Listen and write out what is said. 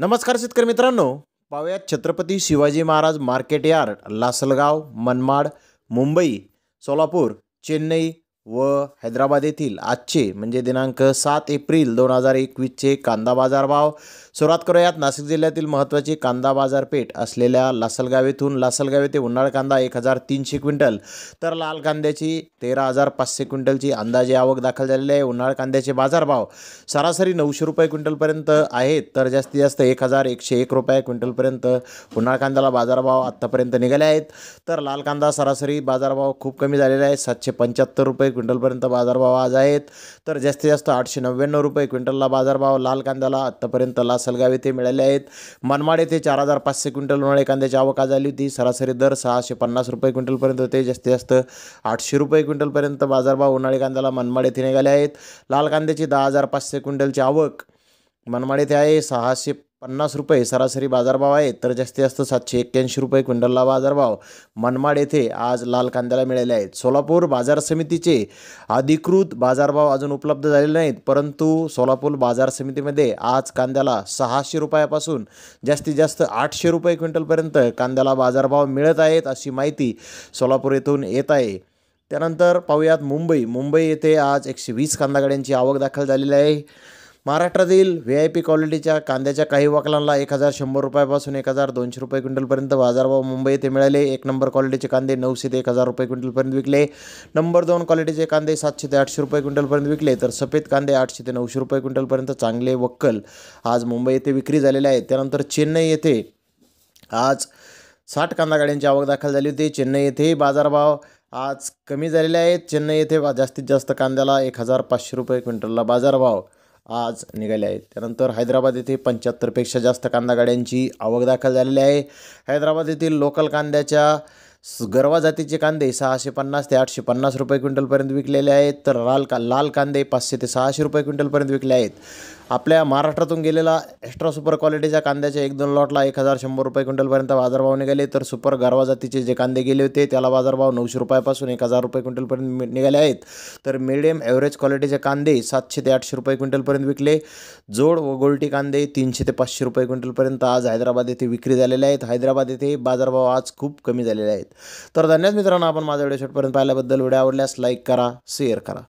नमस्कार शेतकर मित्रांनो पाहूयात छत्रपती शिवाजी महाराज मार्केट यार्ड लासलगाव मनमाड मुंबई सोलापूर चेन्नई व हैदराबाद येथील आजचे म्हणजे दिनांक सात एप्रिल दोन हजार एकवीसचे कांदा बाजारभाव सुरुवात करूयात नाशिक जिल्ह्यातील महत्त्वाची कांदा बाजारपेठ असलेल्या लासलगाव येथून लासलगाव येथे उन्हाळ कांदा एक हजार तीनशे क्विंटल तर लाल कांद्याची तेरा हजार पाचशे क्विंटलची अंदाजे आवक दाखल झालेली आहे उन्हाळ कांद्याचे बाजारभाव सरासरी नऊशे रुपये क्विंटलपर्यंत आहेत तर जास्तीत जास्त एक हजार एकशे एक रुपये क्विंटलपर्यंत उन्हाळ कांद्याला बाजारभाव आत्तापर्यंत निघाले आहेत तर लाल कांदा सरासरी बाजारभाव खूप कमी झालेला आहे सातशे पंच्याहत्तर रुपये क्विंटलपर्यंत बाजारभाव आज आहेत तर जास्तीत जास्त आठशे नव्याण्णव रुपये क्विंटलला बाजारभाव लाल कांद्याला आत्तापर्यंत लास लासलगाव येथे मिळाले आहेत मनमाड येथे चार हजार पाचशे क्विंटल उन्हाळी कांद्याची आवक आज आली होती सरासरी दर सहाशे पन्नास रुपये क्विंटलपर्यंत होते जास्तीत जास्त आठशे रुपये क्विंटलपर्यंत बाजारभाव उन्हाळी कांद्याला मनमाड येथे निघाले आहेत लाल कांद्याची दहा हजार पाचशे क्विंटलची आवक मनमाड येथे आहे सहाशे पन्नास रुपये सरासरी बाजारभाव आहे तर जास्तीत जास्त सातशे एक्क्याऐंशी रुपये क्विंटलला बाजारभाव मनमाड येथे आज लाल कांद्याला मिळाले आहेत सोलापूर बाजार समितीचे अधिकृत बाजारभाव अजून उपलब्ध झालेले नाहीत परंतु सोलापूर बाजार समितीमध्ये आज कांद्याला सहाशे रुपयापासून जास्तीत जास्त आठशे रुपये क्विंटलपर्यंत कांद्याला बाजारभाव मिळत आहेत अशी माहिती सोलापूर येथून येत आहे त्यानंतर पाहूयात मुंबई मुंबई येथे आज एकशे वीस कांदा गाड्यांची आवक दाखल झालेली आहे महाराष्ट्रातील व्ही आय पी क्वालिटीच्या कांद्याच्या काही वकलांना एक हजार शंभर रुपयापासून एक हजार दोनशे रुपये क्विंटलपर्यंत बाजारभाव मुंबई येथे मिळाले एक नंबर क्वालिटीचे कांदे नऊशे ते एक हजार रुपये क्विंटलपर्यंत विकले नंबर दोन क्वालिटीचे कांदे सातशे ते आठशे रुपये क्विंटलपर्यंत विकले तर सफेद कांदे आठशे ते नऊशे रुपये क्विंटलपर्यंत चांगले वक्कल आज मुंबई येथे विक्री झालेले आहेत त्यानंतर चेन्नई येथे आज साठ कांदा गाड्यांची आवक दाखल झाली होती चेन्नई येथेही बाजारभाव आज कमी झालेले आहेत चेन्नई येथे जास्तीत जास्त कांद्याला एक हजार पाचशे रुपये क्विंटलला बाजारभाव आज निघाले आहेत त्यानंतर हैदराबाद येथे पंच्याहत्तरपेक्षा जास्त कांदा गाड्यांची आवक दाखल झालेली आहे हैदराबाद येथील लोकल कांद्याच्या गरवा जातीचे कांदे सहाशे पन्नास ते आठशे पन्नास रुपये क्विंटलपर्यंत विकलेले आहेत तर लाल का लाल कांदे पाचशे ते सहाशे रुपये क्विंटलपर्यंत विकले आहेत आपल्या महाराष्ट्रातून गेलेला एक्स्ट्रा सुपर क्वालिटीच्या कांद्याच्या एक दोन लॉटला एक हजार शंभर रुपये क्विंटलपर्यंत बाजारभाव निघाले तर सुपर गारवा जातीचे जे कांदे गेले होते त्याला बाजारभाव नऊशे रुपयापासून एक हजार रुपये क्विंटलपर्यंत निघाले आहेत तर मिडियम ॲव्हरेज क्वालिटीचे कांदे सातशे ते आठशे रुपये क्विंटलपर्यंत विकले जोड व गोल्टी कांदे तीनशे ते पाचशे रुपये क्विंटलपर्यंत आज हैदराबाद येथे विक्री झालेले आहेत हैदराबाद येथे बाजारभाव आज खूप कमी झालेले आहेत तर धन्यवाद मित्रांनो आपण माझा व्हिडिओ शॉटपर्यंत पाहिल्याबद्दल व्हिडिओ आवडल्यास लाईक करा शेअर करा